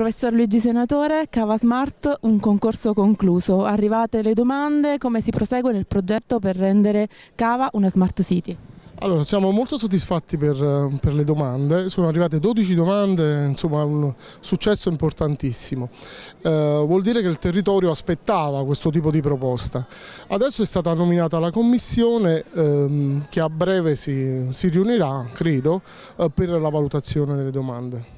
Professor Luigi Senatore, Cava Smart, un concorso concluso. Arrivate le domande, come si prosegue nel progetto per rendere Cava una smart city? Allora, siamo molto soddisfatti per, per, le domande, sono arrivate 12 domande, insomma un successo importantissimo. Eh, vuol dire che il territorio aspettava questo tipo di proposta. Adesso è stata nominata la commissione ehm, che a breve si, si riunirà, credo, eh, per la valutazione delle domande.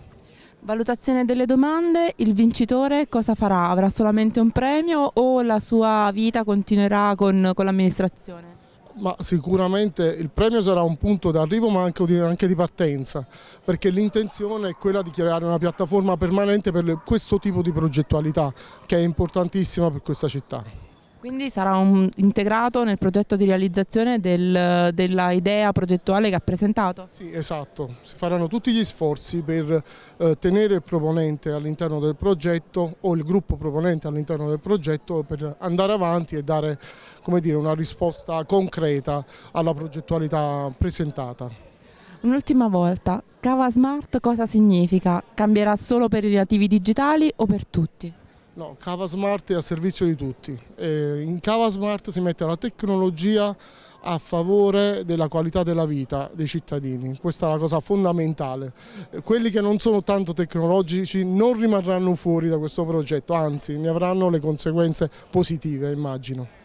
Valutazione delle domande, il vincitore cosa farà? Avrà solamente un premio o la sua vita continuerà con, con l'amministrazione? Ma sicuramente il premio sarà un punto d'arrivo ma anche di, anche di, partenza perché l'intenzione è quella di creare una piattaforma permanente per le, questo tipo di progettualità che è importantissima per questa città. Quindi sarà un, integrato nel progetto di realizzazione del, della idea progettuale che ha presentato? Sì, esatto. Si faranno tutti gli sforzi per eh, tenere il proponente all'interno del progetto o il gruppo proponente all'interno del progetto per andare avanti e dare dire, una risposta concreta alla progettualità presentata. Un'ultima volta, Cava Smart cosa significa? Cambierà solo per i relativi digitali o per tutti? No, Cava Smart è a servizio di tutti. Eh, in Cava Smart si mette la tecnologia a favore della qualità della vita dei cittadini. Questa è la cosa fondamentale. Eh, quelli che non sono tanto tecnologici non rimarranno fuori da questo progetto, anzi ne avranno le conseguenze positive, immagino.